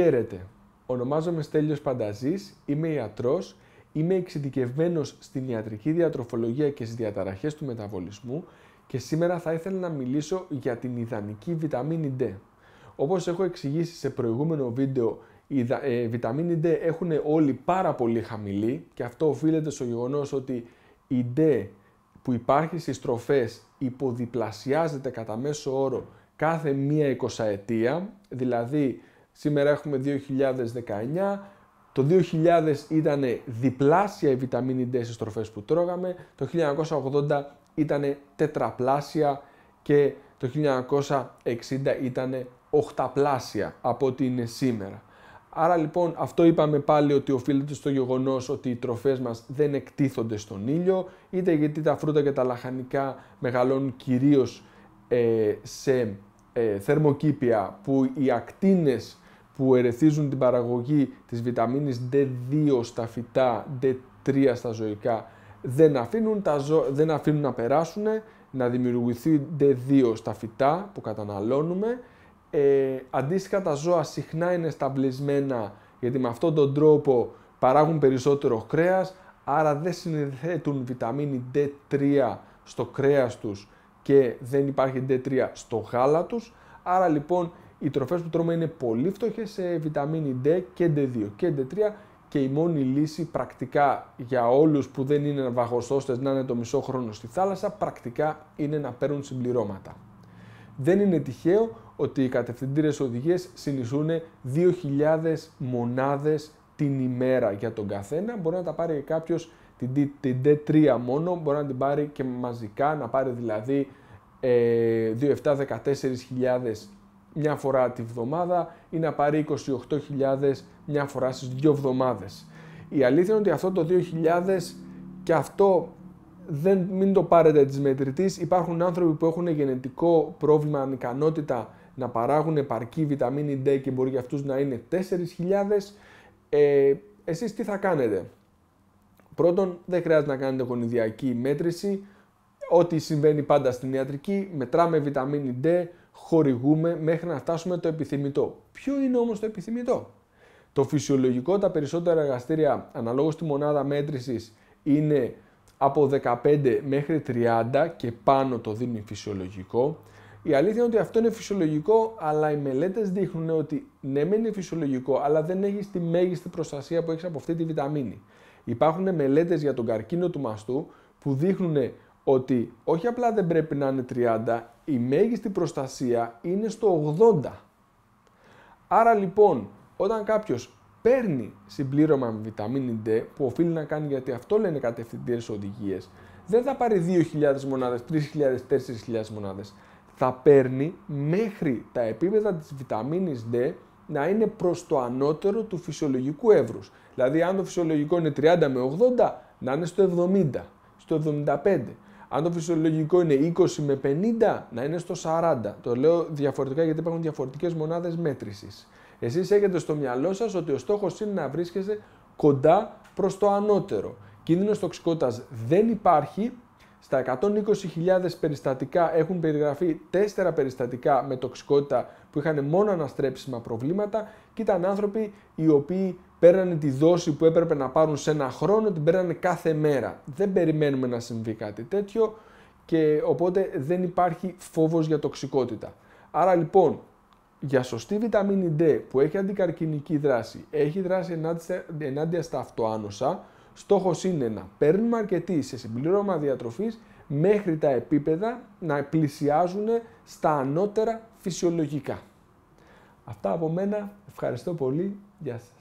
Χαίρετε. Ονομάζομαι Στέλιος Πανταζής, είμαι ιατρός, είμαι εξειδικευμένος στην ιατρική διατροφολογία και στις διαταραχές του μεταβολισμού και σήμερα θα ήθελα να μιλήσω για την ιδανική βιταμίνη D. Όπως έχω εξηγήσει σε προηγούμενο βίντεο, η ε, βιταμίνη D έχουν όλοι πάρα πολύ χαμηλή και αυτό οφείλεται στο γεγονός ότι η D που υπάρχει στις τροφές υποδιπλασιάζεται κατά μέσο όρο κάθε μία εικοσαετία, δηλαδή Σήμερα έχουμε 2019. Το 2000 ήταν διπλάσια η βιταμίνη D στις τροφές που τρώγαμε. Το 1980 ήταν τετραπλάσια και το 1960 ήταν οχταπλάσια από ό,τι είναι σήμερα. Άρα λοιπόν αυτό είπαμε πάλι ότι οφείλεται στο γεγονός ότι οι τροφές μας δεν εκτίθονται στον ήλιο, είτε γιατί τα φρούτα και τα λαχανικά μεγαλώνουν κυρίως ε, σε ε, θερμοκήπια που οι ακτίνες που ερεθίζουν την παραγωγή της βιταμίνης D2 στα φυτά, D3 στα ζωικά, δεν αφήνουν, τα ζω... δεν αφήνουν να περάσουν, να δημιουργηθεί D2 στα φυτά που καταναλώνουμε. Ε, αντίστοιχα τα ζώα συχνά είναι σταμπλισμένα γιατί με αυτόν τον τρόπο παράγουν περισσότερο κρέας, άρα δεν συνθέτουν βιταμίνη D3 στο κρέας τους και δεν υπάρχει D3 στο γάλα τους. Άρα λοιπόν οι τροφές που τρώμε είναι πολύ φτωχε σε βιταμίνη D και D2 και D3 και η μόνη λύση πρακτικά για όλους που δεν είναι βαγοστώστες να είναι το μισό χρόνο στη θάλασσα, πρακτικά είναι να παίρνουν συμπληρώματα. Δεν είναι τυχαίο ότι οι κατευθυντήρες οδηγίες συνιστούν 2.000 μονάδες την ημέρα για τον καθένα. Μπορεί να τα πάρει κάποιος την, την D3 μόνο, μπορεί να την πάρει και μαζικά, να πάρει δηλαδή ε, 2.7-14.000 μια φορά τη βδομάδα ή να πάρει 28.000 μια φορά στις δύο εβδομάδες. Η αλήθεια είναι ότι αυτό το 2.000 και αυτό δεν, μην το πάρετε της μετρητής. Υπάρχουν άνθρωποι που έχουν γενετικό πρόβλημα, ανυκανότητα να παράγουν επαρκή βιταμίνη D και μπορεί για αυτούς να είναι 4.000. Ε, εσείς τι θα κάνετε. Πρώτον, δεν χρειάζεται να κάνετε γονιδιακή μέτρηση. Ό,τι συμβαίνει πάντα στην ιατρική, μετράμε βιταμίνη D, χορηγούμε μέχρι να φτάσουμε το επιθυμητό. Ποιο είναι όμως το επιθυμητό? Το φυσιολογικό τα περισσότερα εργαστήρια αναλόγως τη μονάδα μέτρησης είναι από 15 μέχρι 30 και πάνω το δίνει φυσιολογικό. Η αλήθεια είναι ότι αυτό είναι φυσιολογικό, αλλά οι μελέτες δείχνουν ότι ναι, μεν είναι φυσιολογικό, αλλά δεν έχει τη μέγιστη προστασία που έχεις από αυτή τη βιταμίνη. Υπάρχουν μελέτες για τον καρκίνο του μαστού που δείχνουν ότι όχι απλά δεν πρέπει να είναι 30, η μέγιστη προστασία είναι στο 80. Άρα λοιπόν, όταν κάποιος παίρνει συμπλήρωμα με βιταμίνη D, που οφείλει να κάνει γιατί αυτό λένε κατευθυντήρες οδηγίες, δεν θα πάρει 2.000 μονάδες, 3.000, 4.000 μονάδες. Θα παίρνει μέχρι τα επίπεδα της βιταμίνης D να είναι προς το ανώτερο του φυσιολογικού εύρους. Δηλαδή αν το φυσιολογικό είναι 30 με 80, να είναι στο 70, στο 75. Αν το φυσιολογικό είναι 20 με 50, να είναι στο 40. Το λέω διαφορετικά γιατί υπάρχουν διαφορετικές μονάδες μέτρησης. Εσείς έχετε στο μυαλό σας ότι ο στόχος είναι να βρίσκεστε κοντά προς το ανώτερο. Κίνδυνος τοξικότητας δεν υπάρχει. Στα 120.000 περιστατικά έχουν περιγραφεί 4 περιστατικά με τοξικότητα που είχαν μόνο αναστρέψιμα προβλήματα και ήταν άνθρωποι οι οποίοι παίρνανε τη δόση που έπρεπε να πάρουν σε ένα χρόνο, την παίρνανε κάθε μέρα. Δεν περιμένουμε να συμβεί κάτι τέτοιο και οπότε δεν υπάρχει φόβος για τοξικότητα. Άρα λοιπόν, για σωστή βιταμίνη D που έχει αντικαρκυνική δράση, έχει δράση ενάντια στα αυτοάνοσα, στόχος είναι να παίρνουμε αρκετή σε συμπληρώμα διατροφής μέχρι τα επίπεδα να πλησιάζουν στα ανώτερα φυσιολογικά. Αυτά από μένα. Ευχαριστώ πολύ. Γεια σας.